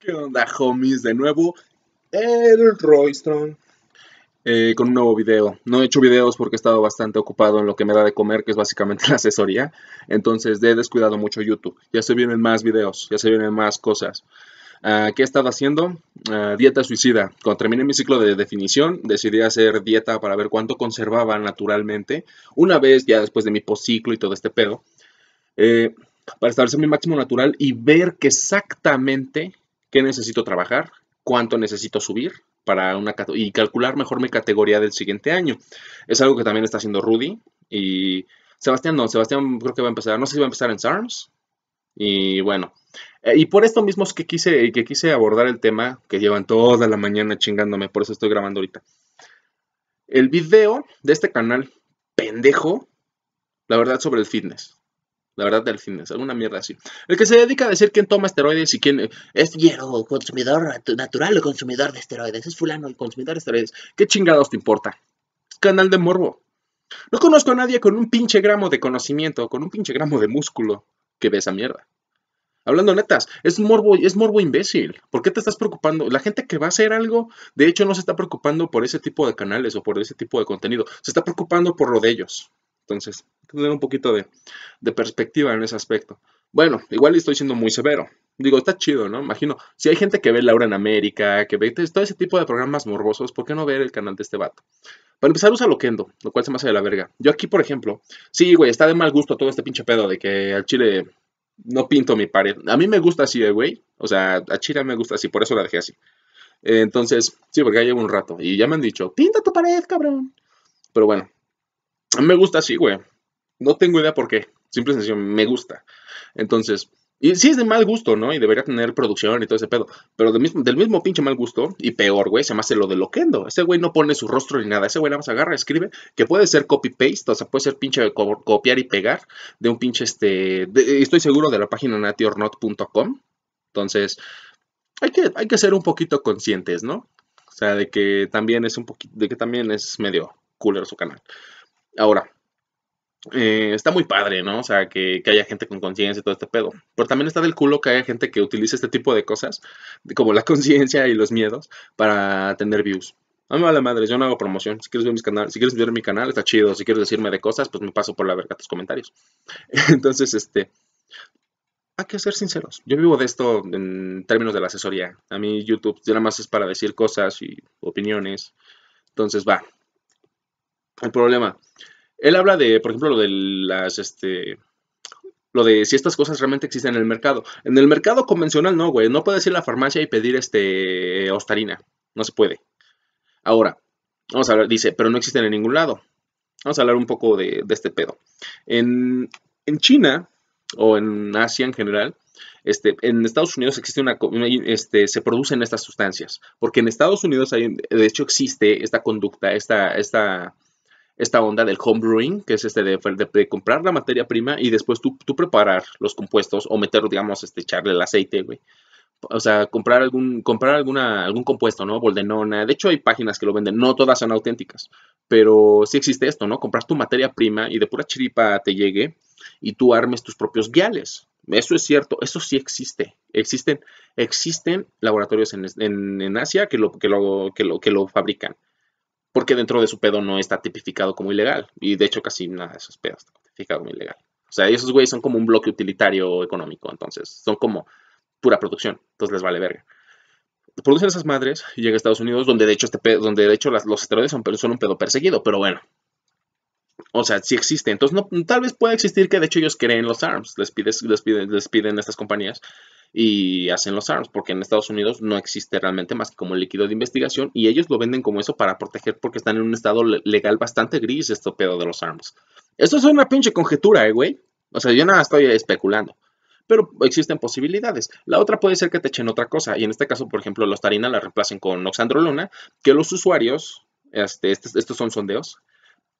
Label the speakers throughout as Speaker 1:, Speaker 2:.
Speaker 1: ¿Qué onda, homies? De nuevo, el Roystron. Eh, con un nuevo video. No he hecho videos porque he estado bastante ocupado en lo que me da de comer, que es básicamente la asesoría. Entonces, he descuidado mucho YouTube. Ya se vienen más videos, ya se vienen más cosas. Ah, ¿Qué he estado haciendo? Ah, dieta suicida. Cuando terminé mi ciclo de definición, decidí hacer dieta para ver cuánto conservaba naturalmente. Una vez, ya después de mi postciclo y todo este pedo. Eh, para establecer mi máximo natural y ver que exactamente qué necesito trabajar, cuánto necesito subir para una y calcular mejor mi categoría del siguiente año. Es algo que también está haciendo Rudy y Sebastián no, Sebastián creo que va a empezar, no sé si va a empezar en SARMS. Y bueno, eh, y por esto mismo es que quise, que quise abordar el tema que llevan toda la mañana chingándome, por eso estoy grabando ahorita. El video de este canal pendejo, la verdad, sobre el fitness. La verdad, del es alguna mierda así. El que se dedica a decir quién toma esteroides y quién es hierro, consumidor natural o consumidor de esteroides. Es fulano, el consumidor de esteroides. ¿Qué chingados te importa? canal de morbo. No conozco a nadie con un pinche gramo de conocimiento, con un pinche gramo de músculo que ve esa mierda. Hablando netas, es morbo, es morbo imbécil. ¿Por qué te estás preocupando? La gente que va a hacer algo, de hecho, no se está preocupando por ese tipo de canales o por ese tipo de contenido. Se está preocupando por lo de ellos. Entonces, tener un poquito de, perspectiva en ese aspecto. Bueno, igual estoy siendo muy severo. Digo, está chido, ¿no? Imagino, si hay gente que ve Laura en América, que ve todo ese tipo de programas morbosos, ¿por qué no ver el canal de este vato? Para empezar, usa Loquendo, lo cual se me hace de la verga. Yo aquí, por ejemplo, sí, güey, está de mal gusto todo este pinche pedo de que al chile no pinto mi pared. A mí me gusta así, eh, güey. O sea, a Chile me gusta así, por eso la dejé así. Entonces, sí, porque ya llevo un rato y ya me han dicho, pinta tu pared, cabrón. Pero bueno, me gusta así, güey. No tengo idea por qué. Simple sencillo, me gusta. Entonces, y sí es de mal gusto, ¿no? Y debería tener producción y todo ese pedo. Pero del mismo, del mismo pinche mal gusto, y peor, güey, se me hace lo de loquendo. Ese güey no pone su rostro ni nada. Ese güey nada más agarra, escribe, que puede ser copy-paste, o sea, puede ser pinche copiar y pegar de un pinche este. estoy seguro de la página natiornot.com. Entonces, hay que, hay que ser un poquito conscientes, ¿no? O sea, de que también es un poquito, de que también es medio cooler su canal. Ahora, eh, está muy padre, ¿no? O sea, que, haya gente con conciencia y todo este pedo. Pero también está del culo que haya gente que utilice este tipo de cosas, como la conciencia y los miedos, para tener views. A mí me vale madre, yo no hago promoción. Si quieres ver canal, si quieres ver mi canal, está chido. Si quieres decirme de cosas, pues me paso por la verga tus comentarios. Entonces, este. Hay que ser sinceros. Yo vivo de esto en términos de la asesoría. A mí YouTube nada más es para decir cosas y opiniones. Entonces, va, el problema. Él habla de, por ejemplo, lo de las, este, lo de si estas cosas realmente existen en el mercado. En el mercado convencional no, güey. No puedes ir a la farmacia y pedir, este, ostarina. No se puede. Ahora, vamos a hablar, dice, pero no existen en ningún lado. Vamos a hablar un poco de, de este pedo. En, en, China, o en Asia en general, este, en Estados Unidos existe una, este, se producen estas sustancias. Porque en Estados Unidos, hay, de hecho, existe esta conducta, esta, esta, esta onda del homebrewing, que es este de, comprar la materia prima y después tú, preparar los compuestos o meter, digamos, este, echarle el aceite, güey. O sea, comprar algún, comprar alguna, algún compuesto, ¿no? Boldenona. De hecho, hay páginas que lo venden, no todas son auténticas, pero sí existe esto, ¿no? compras tu materia prima y de pura chiripa te llegue y tú armes tus propios viales. Eso es cierto, eso sí existe. Existen, existen laboratorios en, Asia que lo, que, lo, que, lo, que lo fabrican porque dentro de su pedo no está tipificado como ilegal. Y de hecho casi nada de esos pedos está tipificado como ilegal. O sea, esos güeyes son como un bloque utilitario económico, entonces son como pura producción, entonces les vale verga. Producen esas madres y llega a Estados Unidos, donde de hecho, este donde de hecho los esteroides son, son un pedo perseguido, pero bueno. O sea, sí existe. Entonces, no, tal vez pueda existir que de hecho ellos creen los ARMS, les, pides, les, piden, les piden estas compañías y hacen los ARMS, porque en Estados Unidos no existe realmente más que como líquido de investigación y ellos lo venden como eso para proteger porque están en un estado legal bastante gris esto pedo de los ARMS. Esto es una pinche conjetura, eh, güey. O sea, yo nada estoy especulando. Pero existen posibilidades. La otra puede ser que te echen otra cosa. Y en este caso, por ejemplo, los tarina la reemplacen con oxandrolona, que los usuarios, este, este, estos son sondeos,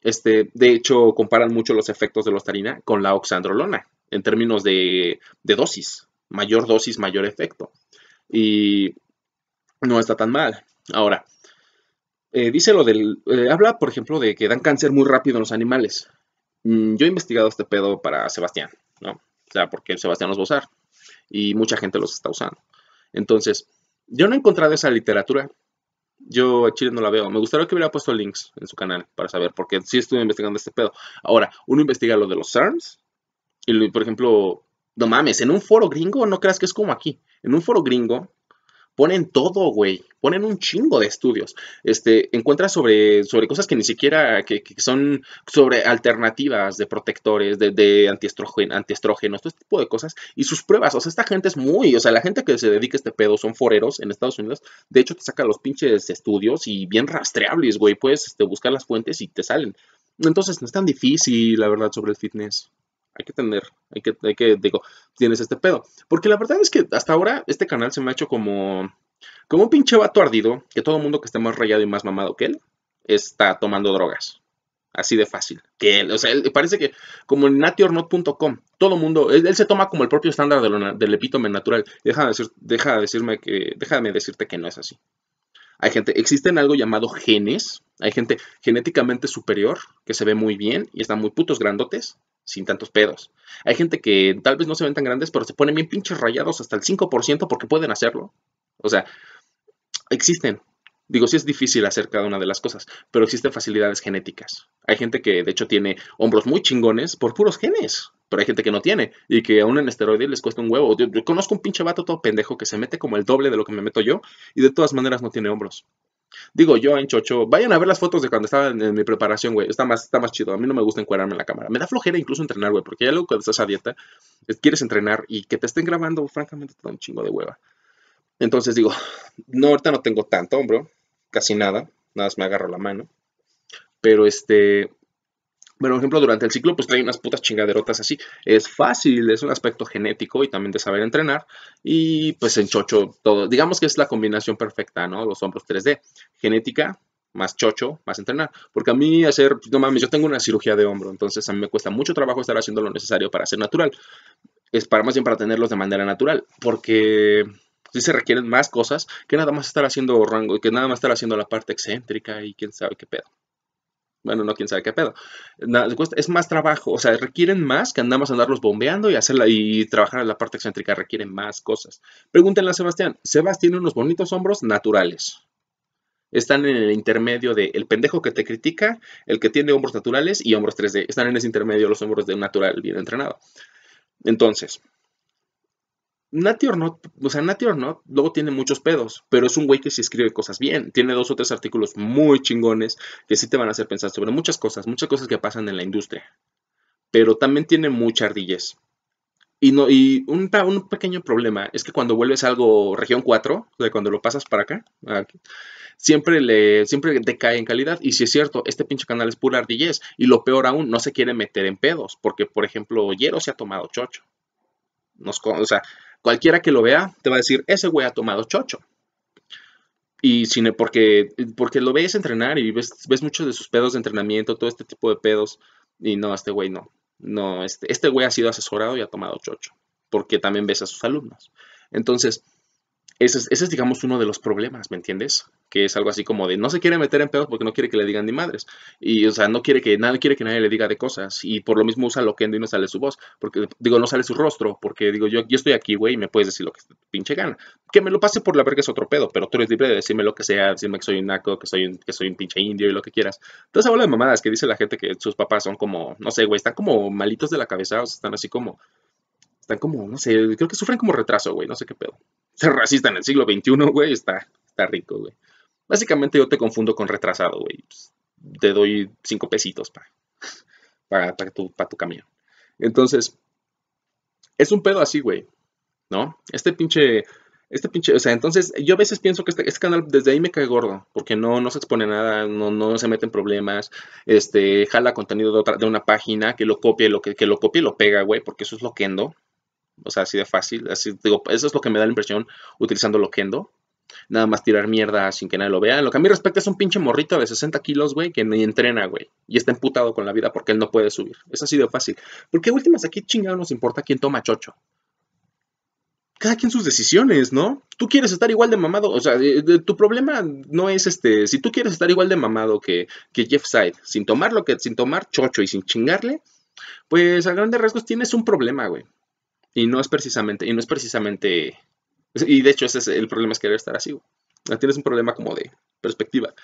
Speaker 1: este, de hecho, comparan mucho los efectos de los tarina con la oxandrolona en términos de, de dosis mayor dosis, mayor efecto. Y no está tan mal. Ahora, eh, dice lo del. Eh, habla, por ejemplo, de que dan cáncer muy rápido en los animales. Mm, yo he investigado este pedo para Sebastián, ¿no? O sea, porque Sebastián los va a Y mucha gente los está usando. Entonces, yo no he encontrado esa literatura. Yo a Chile no la veo. Me gustaría que hubiera puesto links en su canal para saber, porque sí estuve investigando este pedo. Ahora, uno investiga lo de los CERNs. Y, por ejemplo, no mames, en un foro gringo no creas que es como aquí. En un foro gringo ponen todo, güey. Ponen un chingo de estudios. Este, encuentras sobre, sobre cosas que ni siquiera, que, son sobre alternativas de protectores, de, antiestrógenos, todo este tipo de cosas. Y sus pruebas, o sea, esta gente es muy, o sea, la gente que se dedica a este pedo son foreros en Estados Unidos. De hecho, te sacan los pinches estudios y bien rastreables, güey. Puedes este, buscar las fuentes y te salen. Entonces, no es tan difícil, la verdad, sobre el fitness hay que tener, hay que, digo, tienes este pedo. Porque la verdad es que hasta ahora este canal se me ha hecho como, como un pinche vato ardido, que todo el mundo que esté más rayado y más mamado que él, está tomando drogas. Así de fácil. Que él, o sea, parece que como en natiornot.com, todo mundo, él, se toma como el propio estándar del epítome natural. Deja decirme que, déjame decirte que no es así. Hay gente, existen algo llamado genes, hay gente genéticamente superior que se ve muy bien y están muy putos grandotes sin tantos pedos. Hay gente que tal vez no se ven tan grandes, pero se ponen bien pinches rayados hasta el 5% porque pueden hacerlo. O sea, existen. Digo, sí es difícil hacer cada una de las cosas, pero existen facilidades genéticas. Hay gente que de hecho tiene hombros muy chingones por puros genes, pero hay gente que no tiene y que aún en esteroides les cuesta un huevo. Yo, yo conozco un pinche vato todo pendejo que se mete como el doble de lo que me meto yo y de todas maneras no tiene hombros. Digo yo en Chocho, vayan a ver las fotos de cuando estaba en, mi preparación, güey. Está más, está más chido. A mí no me gusta encuadrarme en la cámara. Me da flojera incluso entrenar, güey, porque ya luego cuando estás a dieta, quieres entrenar y que te estén grabando, francamente, te un chingo de hueva. Entonces digo, no, ahorita no tengo tanto hombro, casi nada. Nada más me agarro la mano. Pero este, pero, por ejemplo, durante el ciclo, pues trae unas putas chingaderotas así. Es fácil, es un aspecto genético y también de saber entrenar. Y pues en chocho todo. Digamos que es la combinación perfecta, ¿no? Los hombros 3D. Genética, más chocho, más entrenar. Porque a mí hacer, pues, no mames, yo tengo una cirugía de hombro, entonces a mí me cuesta mucho trabajo estar haciendo lo necesario para ser natural. Es para más bien para tenerlos de manera natural, porque sí se requieren más cosas que nada más estar haciendo rango, que nada más estar haciendo la parte excéntrica y quién sabe qué pedo. Bueno, no, quién sabe qué pedo. Es más trabajo, o sea, requieren más que andamos a andarlos bombeando y hacerla y trabajar en la parte excéntrica, requieren más cosas. Pregúntenle a Sebastián. Sebastián tiene unos bonitos hombros naturales. Están en el intermedio de el pendejo que te critica, el que tiene hombros naturales y hombros 3D. Están en ese intermedio los hombros de un natural bien entrenado. Entonces, Nati Ornot, o sea, Nati Ornot luego tiene muchos pedos, pero es un güey que sí escribe cosas bien. Tiene dos o tres artículos muy chingones que sí te van a hacer pensar sobre muchas cosas, muchas cosas que pasan en la industria. Pero también tiene mucha ardillez. Y, no, y un, pequeño problema es que cuando vuelves algo región 4, o sea, cuando lo pasas para acá, siempre, le, siempre decae en calidad. Y si es cierto, este pinche canal es pura ardillez. Y lo peor aún, no se quiere meter en pedos, porque, por ejemplo, Yero se ha tomado chocho. Nos, o sea, Cualquiera que lo vea te va a decir, ese güey ha tomado chocho. Y e, porque, porque lo ves entrenar y ves, muchos de sus pedos de entrenamiento, todo este tipo de pedos. Y no, este güey no. No, este, este güey ha sido asesorado y ha tomado chocho. Porque también ves a sus alumnos. Entonces, ese es, digamos, uno de los problemas, ¿me entiendes? Que es algo así como de no se quiere meter en pedos porque no quiere que le digan ni madres. Y, o sea, no quiere que, nadie, quiere que nadie le diga de cosas. Y por lo mismo usa loquendo y no sale su voz. Porque, digo, no sale su rostro. Porque, digo, yo, yo estoy aquí, güey, y me puedes decir lo que pinche gana. Que me lo pase por la verga es otro pedo, pero tú eres libre de decirme lo que sea, decirme que soy un naco, que soy un, que soy un pinche indio y lo que quieras. Entonces, habla de mamadas que dice la gente que sus papás son como, no sé, güey, están como malitos de la cabeza, o sea, están así como. Están como, no sé, creo que sufren como retraso, güey, no sé qué pedo ser racista en el siglo XXI, güey, está, está rico, güey. Básicamente yo te confundo con retrasado, güey. Pues, te doy cinco pesitos para tu, tu camión. Entonces, es un pedo así, güey. ¿No? Este pinche este pinche, o sea, entonces yo a veces pienso que este, este canal desde ahí me cae gordo, porque no, se expone nada, no, no se mete en problemas, este, jala contenido de de una página, que lo copie, lo que, que lo copie y lo pega, güey, porque eso es lo loquendo, o sea, así de fácil. Así, digo, eso es lo que me da la impresión utilizando lo Kendo Nada más tirar mierda sin que nadie lo vea. lo que a mí respecta es un pinche morrito de 60 kilos, güey, que ni entrena, güey. Y está emputado con la vida porque él no puede subir. Es así de fácil. Porque últimas, aquí chingado nos importa quién toma chocho? Cada quien sus decisiones, ¿no? Tú quieres estar igual de mamado. O sea, eh, tu problema no es este. Si tú quieres estar igual de mamado que, que Jeff Side, sin tomar lo que, sin tomar chocho y sin chingarle, pues a grandes rasgos tienes un problema, güey. Y no es precisamente, y no es precisamente, y de hecho ese es el problema es querer estar así. Tienes un problema como de perspectiva.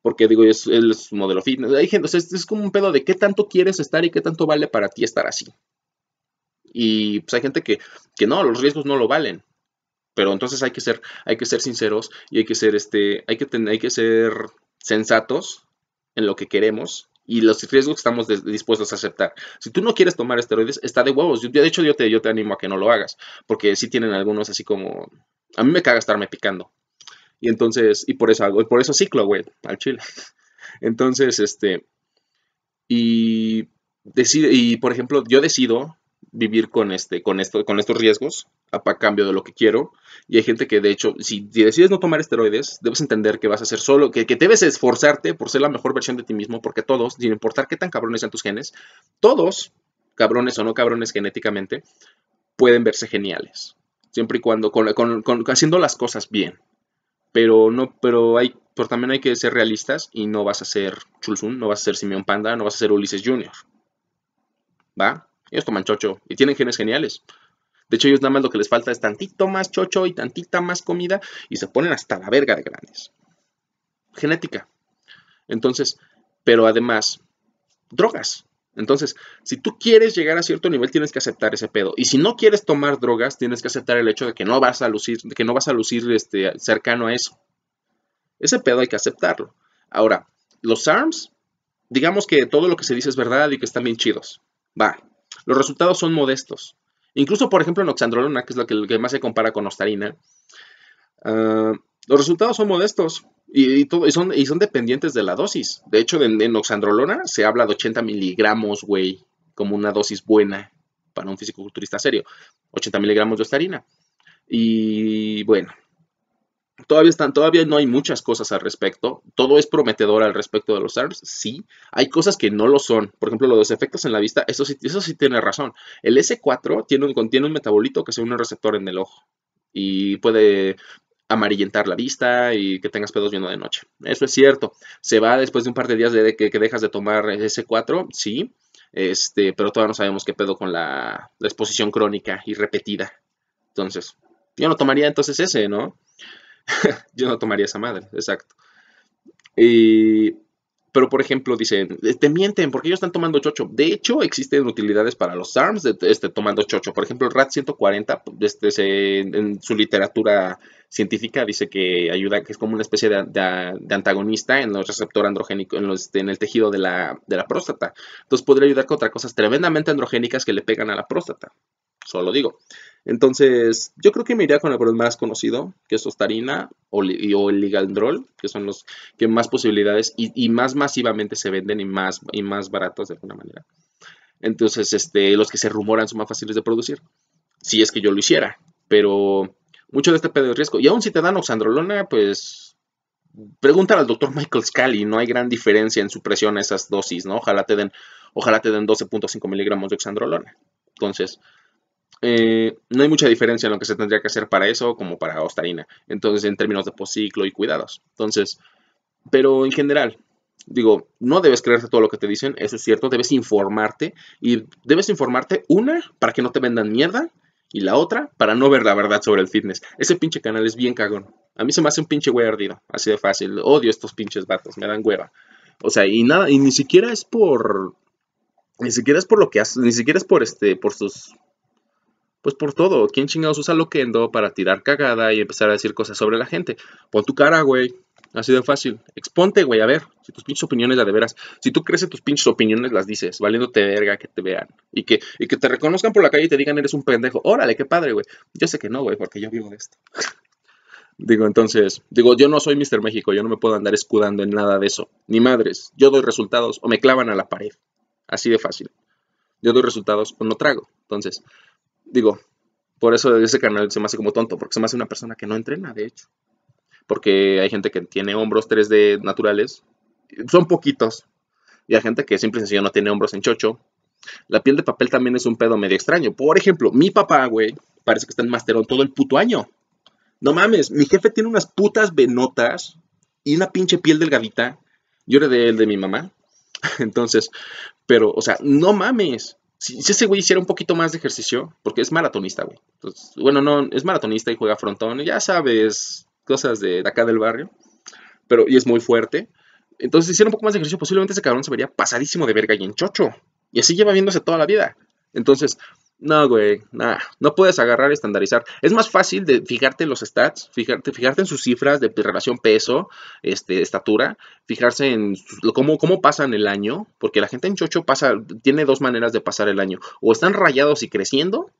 Speaker 1: Porque digo, es, el modelo fitness. Hay gente, es, como un pedo de qué tanto quieres estar y qué tanto vale para ti estar así. Y pues hay gente que, que no, los riesgos no lo valen. Pero entonces hay que ser, hay que ser sinceros y hay que ser este, hay que tener, hay que ser sensatos en lo que queremos y los riesgos que estamos dispuestos a aceptar. Si tú no quieres tomar esteroides, está de huevos. de hecho, yo te, yo te animo a que no lo hagas, porque sí tienen algunos así como... A mí me caga estarme picando. Y entonces, y por eso por eso ciclo, güey, al chile. Entonces, este, y, decide, y por ejemplo, yo decido vivir con este, con esto, con estos riesgos a, cambio de lo que quiero. Y hay gente que de hecho, si, decides no tomar esteroides, debes entender que vas a ser solo, que, debes esforzarte por ser la mejor versión de ti mismo, porque todos, sin importar qué tan cabrones sean tus genes, todos, cabrones o no cabrones genéticamente, pueden verse geniales. Siempre y cuando, haciendo las cosas bien. Pero no, pero hay, pero también hay que ser realistas y no vas a ser Chulsun, no vas a ser Simeon Panda, no vas a ser Ulises Jr. ¿Va? Ellos toman chocho y tienen genes geniales. De hecho, ellos nada más lo que les falta es tantito más chocho y tantita más comida y se ponen hasta la verga de grandes. Genética. Entonces, pero además, drogas. Entonces, si tú quieres llegar a cierto nivel, tienes que aceptar ese pedo. Y si no quieres tomar drogas, tienes que aceptar el hecho de que no vas a lucir, que no vas a lucir este, cercano a eso. Ese pedo hay que aceptarlo. Ahora, los ARMS, digamos que todo lo que se dice es verdad y que están bien chidos. Va, los resultados son modestos. Incluso, por ejemplo, en oxandrolona, que es lo que, más se compara con ostarina, ah, los resultados son modestos y, son, dependientes de la dosis. De hecho, en, oxandrolona se habla de 80 miligramos, güey, como una dosis buena para un físico-culturista serio. 80 miligramos de ostarina. Y bueno, Todavía, están, todavía no hay muchas cosas al respecto. Todo es prometedor al respecto de los sars sí. Hay cosas que no lo son. Por ejemplo, los efectos en la vista, eso sí, eso tiene razón. El S4 tiene un, contiene un metabolito que se une al un receptor en el ojo y puede amarillentar la vista y que tengas pedos viendo de noche. Eso es cierto. Se va después de un par de días de que, dejas de tomar S4, sí. Este, pero todavía no sabemos qué pedo con la, la exposición crónica y repetida. Entonces, yo no tomaría entonces ese, ¿no? yo no tomaría esa madre, exacto. pero, por ejemplo, dicen, eh, te mienten porque ellos están tomando chocho. De hecho, existen utilidades para los SARMs este, tomando chocho. Por ejemplo, el RAT 140, este, en su literatura científica, dice que ayuda, que es como una especie de, antagonista en el receptor androgénico, este, en, el tejido de la, de la próstata. Entonces, podría ayudar contra cosas tremendamente androgénicas que le pegan a la próstata. Solo digo. Entonces, yo creo que me iría con el más conocido, que es Ostarina o, el Ligandrol, que son los que más posibilidades y, más masivamente se venden y más, y más baratos de alguna manera. Entonces, este, los que se rumoran son más fáciles de producir. Si es que yo lo hiciera, pero mucho de este pedo de riesgo. Y aún si te dan oxandrolona, pues preguntar al doctor Michael Scali, no hay gran diferencia en su presión a esas dosis, ¿no? Ojalá te den, ojalá te den 12.5 miligramos de oxandrolona. Entonces, eh, no hay mucha diferencia en lo que se tendría que hacer para eso como para ostarina. Entonces, en términos de posiclo y cuidados. Entonces, pero en general, digo, no debes creerte todo lo que te dicen, eso es cierto, debes informarte y debes informarte una para que no te vendan mierda y la otra para no ver la verdad sobre el fitness. Ese pinche canal es bien cagón. A mí se me hace un pinche güey ardido, así de fácil. Odio estos pinches vatos, me dan hueva. O sea, y nada, y ni siquiera es por ni siquiera es por lo que haces ni siquiera es por este por sus pues por todo. ¿Quién chingados usa Loquendo para tirar cagada y empezar a decir cosas sobre la gente? Pon tu cara, güey. Ha sido fácil. Exponte, güey, a ver. Si tus pinches opiniones la de veras. Si tú crees tus pinches opiniones, las dices, valiéndote verga que te vean. Y que, y que te reconozcan por la calle y te digan eres un pendejo. Órale, qué padre, güey. Yo sé que no, güey, porque yo vivo de esto. digo, entonces, digo, yo no soy Mr. México, yo no me puedo andar escudando en nada de eso. Ni madres. Yo doy resultados o me clavan a la pared. Así de fácil. Yo doy resultados o no trago. Entonces, digo, por eso ese canal se me hace como tonto, porque se me hace una persona que no entrena, de hecho. Porque hay gente que tiene hombros 3D naturales, son poquitos. Y hay gente que simple y sencillo no tiene hombros en chocho. La piel de papel también es un pedo medio extraño. Por ejemplo, mi papá, güey, parece que está en Masterón todo el puto año. No mames, mi jefe tiene unas putas venotas y una pinche piel delgadita. Yo era de él, de mi mamá. Entonces, pero, o sea, no mames. Si, ese güey hiciera un poquito más de ejercicio, porque es maratonista, güey. bueno, no, es maratonista y juega frontón, ya sabes, cosas de, acá del barrio. Pero, y es muy fuerte. Entonces, si hiciera un poco más de ejercicio, posiblemente ese cabrón se vería pasadísimo de verga y en chocho. Y así lleva viéndose toda la vida. Entonces, no, güey, no puedes agarrar y estandarizar. Es más fácil de fijarte en los stats, fijarte, en sus cifras de relación peso, este, estatura, fijarse en cómo, cómo pasan el año, porque la gente en Chocho pasa, tiene dos maneras de pasar el año. O están rayados y creciendo,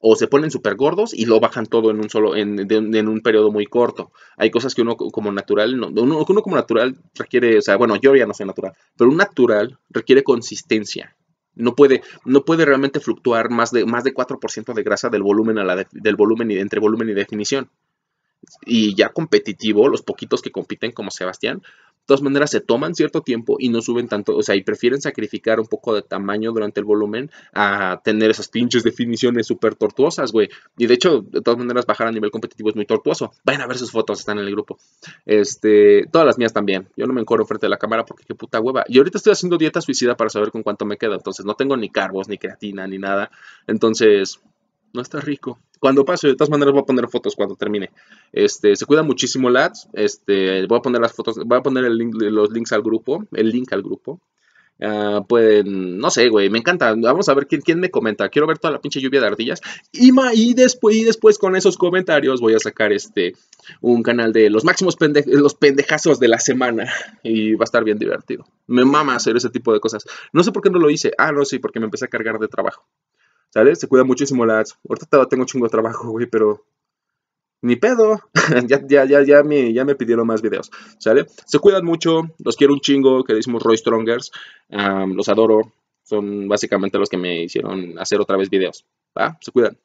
Speaker 1: o se ponen súper gordos y lo bajan todo en un solo, en, un periodo muy corto. Hay cosas que uno como natural, no, uno, uno como natural requiere, o sea, bueno, yo ya no soy natural, pero un natural requiere consistencia no puede, no puede realmente fluctuar más de, más de 4% de grasa del volumen, a la del volumen y, entre volumen y definición. Y ya competitivo, los poquitos que compiten como Sebastián, de todas maneras se toman cierto tiempo y no suben tanto, o sea, y prefieren sacrificar un poco de tamaño durante el volumen a tener esas pinches definiciones súper tortuosas, güey. Y de hecho, de todas maneras, bajar a nivel competitivo es muy tortuoso. Vayan a ver sus fotos, están en el grupo. Este, todas las mías también. Yo no me encorro frente a la cámara porque qué puta hueva. Y ahorita estoy haciendo dieta suicida para saber con cuánto me queda, entonces no tengo ni carbos, ni creatina, ni nada. Entonces, no está rico. Cuando pase, de todas maneras voy a poner fotos cuando termine. Este, se cuida muchísimo lads. Este, voy a poner las fotos, voy a poner los links al grupo, el link al grupo. Ah, pueden, no sé, güey, me encanta. Vamos a ver quién, quién me comenta. Quiero ver toda la pinche lluvia de ardillas. Y, y, después, y después con esos comentarios voy a sacar este un canal de los máximos los pendejazos de la semana. Y va a estar bien divertido. Me mama hacer ese tipo de cosas. No sé por qué no lo hice. Ah, no, sí, porque me empecé a cargar de trabajo. ¿Sale? Se cuidan muchísimo las Ahorita tengo chingo de trabajo, güey, pero. Ni pedo. ya, ya, ya, me, ya me pidieron más videos. ¿Sale? Se cuidan mucho. Los quiero un chingo. Que decimos Roy Strongers. los adoro. Son básicamente los que me hicieron hacer otra vez videos. ¿Va? Se cuidan.